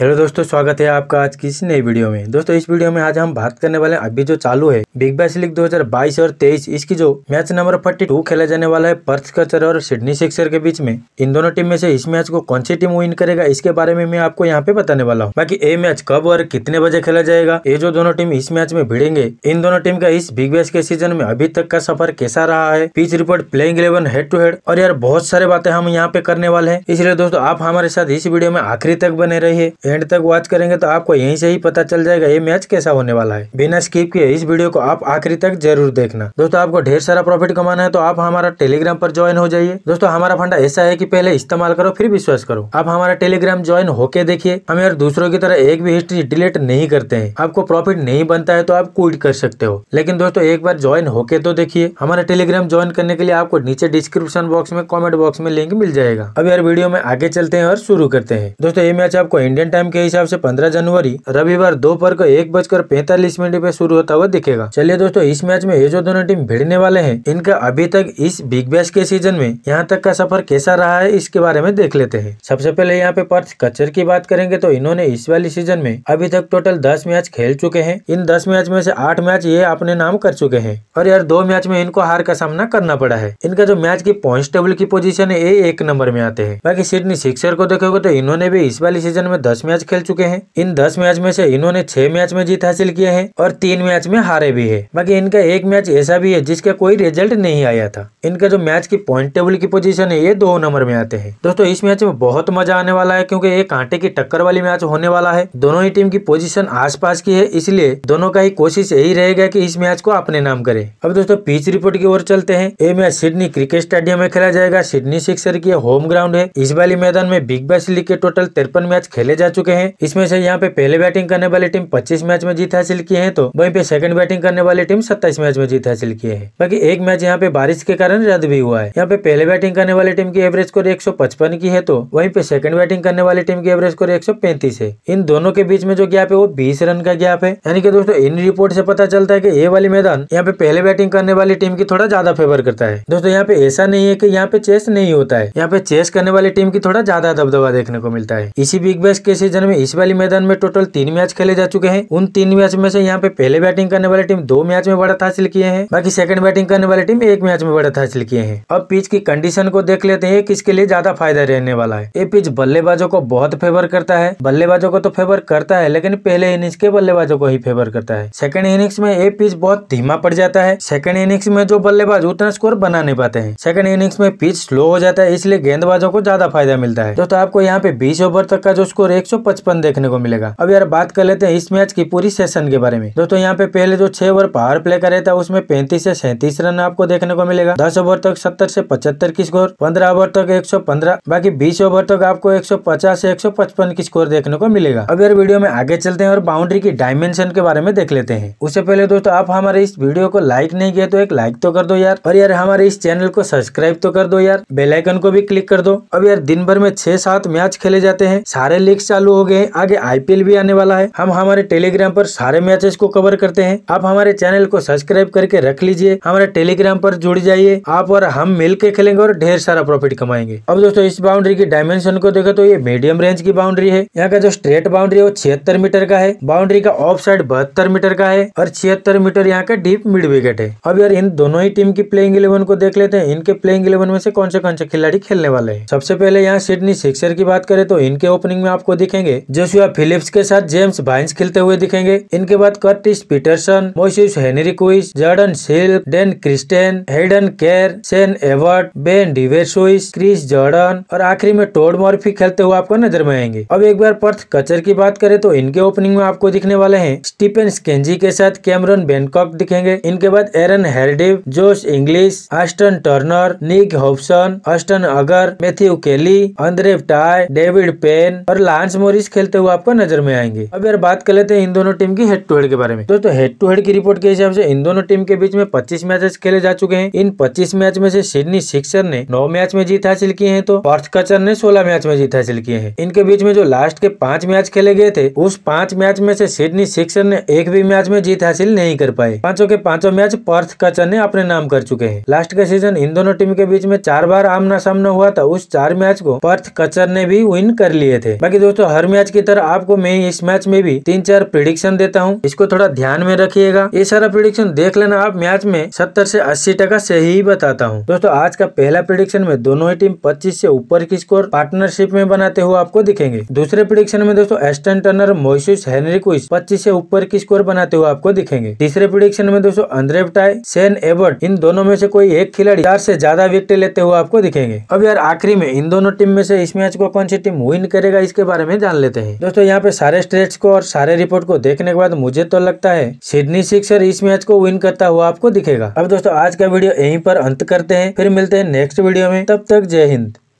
hello दोस्तों स्वागत है आपका आज इस नई वीडियो में दोस्तों इस वीडियो में आज हम बात करने वाले हैं अभी जो चालू है बिग बैश लीग 2022 और 23 इसकी जो मैच नंबर 42 खेला जाने वाला है पर्थ कचर और सिडनी सिक्सर के बीच में इन दोनों टीम में से इस मैच को कौन सी टीम विन करेगा इसके बारे में मैं आपको यहाँ पे बताने वाला हूँ बाकी ये मैच कब और कितने बजे खेला जाएगा ये जो दोनों टीम इस मैच में भिड़ेंगे इन दोनों टीम का इस बिग बैश के सीजन में अभी तक का सफर कैसा रहा है pitch report playing eleven head to head और यार बहुत सारे बातें हम यहाँ पे करने वाले हैं इसलिए दोस्तों आप हमारे साथ इस वीडियो में आखिरी तक बने रही एंड तक वॉच करेंगे तो आपको यहीं से ही पता चल जाएगा ये मैच कैसा होने वाला है बिना स्किप किए इस वीडियो को आप आखिरी तक जरूर देखना दोस्तों आपको ढेर सारा प्रॉफिट कमाना है तो आप हमारा टेलीग्राम पर ज्वाइन हो जाइए दोस्तों हमारा फंडा ऐसा है की पहले इस्तेमाल करो फिर विश्वास करो आप हमारा टेलीग्राम ज्वाइन होके देखिए हम यार दूसरों की तरह एक भी हिस्ट्री डिलीट नहीं करते हैं आपको प्रॉफिट नहीं बनता है तो आप क्विट कर सकते हो लेकिन दोस्तों एक बार ज्वाइन होके तो देखिए हमारा टेलीग्राम ज्वाइन करने के लिए आपको नीचे डिस्क्रिप्शन बॉक्स में कॉमेंट बॉक्स में लिंक मिल जाएगा अब यार वीडियो में आगे चलते हैं और शुरू करते हैं दोस्तों ये मैच आपको इंडियन टाइम के हिसाब से 15 जनवरी रविवार दोपहर को एक बजकर पैंतालीस मिनट पे शुरू होता हुआ दिखेगा चलिए दोस्तों इस मैच में ये जो दोनों टीम भिड़ने वाले हैं इनका अभी तक इस बिग बैश के सीजन में यहाँ तक का सफर कैसा रहा है इसके बारे में देख लेते हैं सबसे पहले यहाँ पे पर्थ कच्चर की बात करेंगे तो इन्होंने इस वाली सीजन में अभी तक टोटल दस मैच खेल चुके हैं इन दस मैच में से आठ मैच ये अपने नाम कर चुके हैं और यार दो मैच में इनको हार का सामना करना पड़ा है इनका जो मैच की पॉइंट टेबल की पोजीशन है ये एक नंबर में आते हैं बाकी सिडनी सिक्सर को देखोगे तो इन्होंने भी इस वाली सीजन में दस मैच खेल चुके हैं इन दस मैच में से इन्होंने छह मैच में जीत हासिल किए हैं और तीन मैच में हारे भी है बाकी इनका एक मैच ऐसा भी है जिसका कोई रिजल्ट नहीं आया था इनका जो मैच की पॉइंट टेबल की पोजिशन है ये दो नंबर में आते हैं दोस्तों इस मैच में बहुत मजा आने वाला है क्योंकि एक कांटे की टक्कर वाली मैच होने वाला है दोनों ही टीम की पोजिशन आस की है इसलिए दोनों का ही कोशिश यही रहेगा की इस मैच को अपने नाम करे अब दोस्तों पीच रिपोर्ट की ओर चलते हैं ये मैच सिडनी क्रिकेट स्टेडियम में खेला जाएगा सिडनी सिक्सर की होम ग्राउंड है इस वाली मैदान में बिग बैश लीग के टोटल तिरपन मैच खेले जा चुके हैं इसमें से यहाँ पे पहले बैटिंग करने वाली टीम पच्चीस मैच में जीत हासिल की है तो वहीं पे सेकंड बैटिंग करने वाली टीम सत्ताईस मैच में जीत हासिल की है बाकी एक मैच यहाँ पे बारिश के कारण रद्द भी हुआ है यहाँ पे पहले बैटिंग करने वाली टीम की एवरेज स्कोर एक की है तो वहीं पे सेकंड बैटिंग करने वाली टीम की एवरेज स्कोर एक है इन दोनों के बीच में जो गैप है वो बीस रन का गैप है यानी कि दोस्तों इन रिपोर्ट से पता चलता है की ये वाली मैदान यहाँ पे पहले बैटिंग करने वाली टीम की थोड़ा ज्यादा फेवर करता है दोस्तों यहाँ पे ऐसा नहीं है की यहाँ पे चेस नहीं होता है यहाँ पे चेस करने वाली टीम की थोड़ा ज्यादा दबदबा देखने को मिलता है इसी बिग बैस के सीजन में इस वाली मैदान में टोटल तीन मैच खेले जा चुके हैं उन तीन मैच में से यहाँ पे पहले बैटिंग करने वाली टीम दो मैच में बढ़त हासिल किए हैं बाकी सेकंड बैटिंग करने वाली टीम एक मैच में बढ़त हासिल किए हैं अब पिच की कंडीशन को देख लेते हैं किसके लिए ज्यादा फायदा रहने वाला है ये पिच बल्लेबाजों को बहुत फेवर करता है बल्लेबाजों को तो फेवर करता है लेकिन पहले इनिंग्स के बल्लेबाजों को ही फेवर करता है सेकंड इनिंग्स में ये पिच बहुत धीमा पड़ जाता है सेकंड इनिंग्स में जो बल्लेबाज उतना स्कोर बना नहीं पाते हैं सेकंड इनिंग्स में पिच स्लो हो जाता है इसलिए गेंदबाजों को ज्यादा फायदा मिलता है दोस्तों आपको यहाँ पे बीस ओवर तक का जो स्कोर एक 155 देखने को मिलेगा अब यार बात कर लेते हैं इस मैच की पूरी सेशन के बारे में दोस्तों यहाँ पे पहले जो छह ओवर पावर प्ले करे था उसमें पैंतीस ऐसी सैंतीस रन आपको देखने को मिलेगा दस ओवर तक सत्तर ऐसी पचहत्तर की स्कोर पंद्रह ओवर तक एक सौ पंद्रह बाकी बीस ओवर तक आपको एक सौ पचास से एक सौ पचपन की स्कोर देखने को मिलेगा अब यार वीडियो में आगे चलते हैं और बाउंड्री की डायमेंशन के बारे में देख लेते हैं उससे पहले दोस्तों आप हमारे इस वीडियो को लाइक नहीं किया तो एक लाइक तो कर दो यार और यार हमारे इस चैनल को सब्सक्राइब तो कर दो यार बेलाइकन को भी क्लिक कर दो अब यार दिन भर में छह सात मैच खेले जाते हैं सारे लीग चालू चालू हो गए हैं आगे आईपीएल भी आने वाला है हम हमारे टेलीग्राम पर सारे मैचेस को कवर करते हैं आप हमारे चैनल को सब्सक्राइब करके रख लीजिए हमारे टेलीग्राम पर जुड़ जाइए आप और हम मिल के खेलेंगे और ढेर सारा प्रॉफिट कमाएंगे अब दोस्तों इस बाउंड्री की डायमेंशन को देखो तो ये मीडियम रेंज की बाउंड्री है यहाँ का जो स्ट्रेट बाउंड्री है वो छिहत्तर मीटर का है बाउंड्री का ऑफ साइड बहत्तर मीटर का है और छिहत्तर मीटर यहाँ का डीप मिड विकेट है अब यार इन दोनों ही टीम की प्लेइंग इलेवन को देख लेते हैं इनके प्लेइंग इलेवन में से कौन से कौन से खिलाड़ी खेलने वाले हैं सबसे पहले यहाँ सिडनी सिक्सर की बात करें तो इनके ओपनिंग में आपको दिख दिखेंगे जोशुआ फिलिप्स के साथ जेम्स बाइंस खेलते हुए दिखेंगे इनके बाद Curtis Peterson Moises Henriques Jordan Silk Dan Christian Hayden Kerr Sean Abbott Ben Dwarshuis Chris Jordan और आखिरी में टोड मॉर्फी खेलते हुए आपको नजर में आएंगे अब एक बार पर्थ कचर की बात करें तो इनके ओपनिंग में आपको दिखने वाले हैं स्टीफन स्केंजी के साथ कैमरन बेनकॉक दिखेंगे इनके बाद Aaron Hardie Josh Inglis Ashton Turner Nick Hobson Ashton Agar Matthew Kelly Andrew Tye David Payne और लांस मोरिस खेलते हुए आपको नजर में आएंगे अब यार बात कर लेते हैं इन दोनों टीम की हेड टू हेड के बारे में दोस्तों हेड टू हेड की रिपोर्ट के हिसाब से इन दोनों टीम के बीच में पच्चीस मैचेस खेले जा चुके हैं इन पच्चीस मैच में से सिडनी सिक्सर ने नौ मैच में जीत हासिल किए हैं तो पार्थ कचर ने सोलह मैच में जीत हासिल किए हैं इनके बीच में जो लास्ट के पांच मैच खेले गए थे उस पांच मैच में से सिडनी सिक्सर ने एक भी मैच में जीत हासिल नहीं कर पाए पांचों के पांचों मैच पर्थ कचर ने अपने नाम कर चुके हैं लास्ट का सीजन इन दोनों टीम के बीच में चार बार आमना सामना हुआ था उस चार मैच को पर्थ कचर ने भी विन कर लिए थे बाकी दोस्तों दोस्तों हर मैच की तरह आपको मैं इस मैच में भी तीन चार प्रिडिक्शन देता हूँ इसको थोड़ा ध्यान में रखिएगा ये सारा प्रिडिक्शन देख लेना आप मैच में सत्तर से अस्सी टका से ही बताता हूँ दोस्तों आज का पहला प्रिडिक्शन में दोनों ही टीम पच्चीस से ऊपर की स्कोर पार्टनरशिप में बनाते हुए आपको दिखेंगे दूसरे प्रिडिक्शन में दोस्तों Ashton Turner Moises Henriques पच्चीस से ऊपर की स्कोर बनाते हुए आपको दिखेंगे तीसरे प्रिडिक्शन में दोस्तों अंद्रेव टाई सेन एवर्ट इन दोनों में से कोई एक खिलाड़ी चार से ज्यादा विकेट लेते हुए आपको दिखेंगे अब यार आखिरी में इन दोनों टीम में से इस मैच को कौन सी टीम विन करेगा इसके बारे में में जान लेते हैं दोस्तों यहाँ पे सारे स्ट्रेट को और सारे रिपोर्ट को देखने के बाद मुझे तो लगता है सिडनी सिक्सर इस मैच को विन करता हुआ आपको दिखेगा अब दोस्तों आज का वीडियो यहीं पर अंत करते हैं फिर मिलते हैं नेक्स्ट वीडियो में तब तक जय हिंद